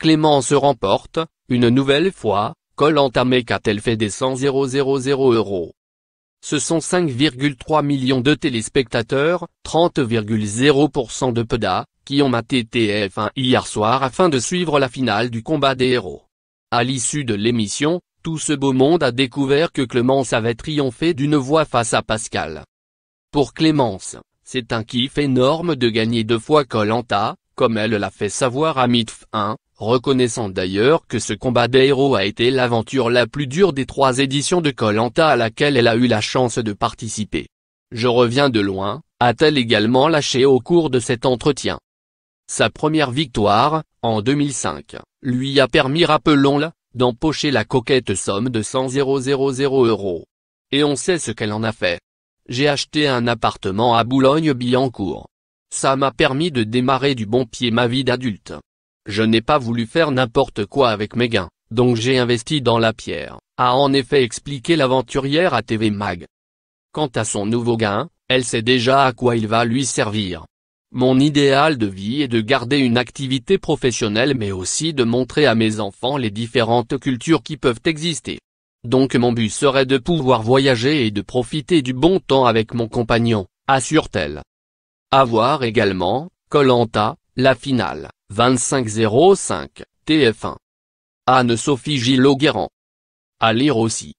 Clémence remporte, une nouvelle fois, Colanta mais qua fait des 100 000 euros. Ce sont 5,3 millions de téléspectateurs, 30,0% de PEDA, qui ont maté TF1 hier soir afin de suivre la finale du combat des héros. À l'issue de l'émission, tout ce beau monde a découvert que Clémence avait triomphé d'une voix face à Pascal. Pour Clémence, c'est un kiff énorme de gagner deux fois Colanta, comme elle l'a fait savoir à MITF1, reconnaissant d'ailleurs que ce combat des a été l'aventure la plus dure des trois éditions de Colanta à laquelle elle a eu la chance de participer. Je reviens de loin, a-t-elle également lâché au cours de cet entretien. Sa première victoire, en 2005, lui a permis rappelons-le, d'empocher la coquette somme de 100 000 euros. Et on sait ce qu'elle en a fait. J'ai acheté un appartement à Boulogne-Billancourt. Ça m'a permis de démarrer du bon pied ma vie d'adulte. Je n'ai pas voulu faire n'importe quoi avec mes gains, donc j'ai investi dans la pierre, a en effet expliqué l'aventurière à TV Mag. Quant à son nouveau gain, elle sait déjà à quoi il va lui servir. Mon idéal de vie est de garder une activité professionnelle mais aussi de montrer à mes enfants les différentes cultures qui peuvent exister. Donc mon but serait de pouvoir voyager et de profiter du bon temps avec mon compagnon, assure-t-elle. Avoir également, Colanta, la finale, 25-05, TF1. Anne-Sophie gillot guerrand À lire aussi.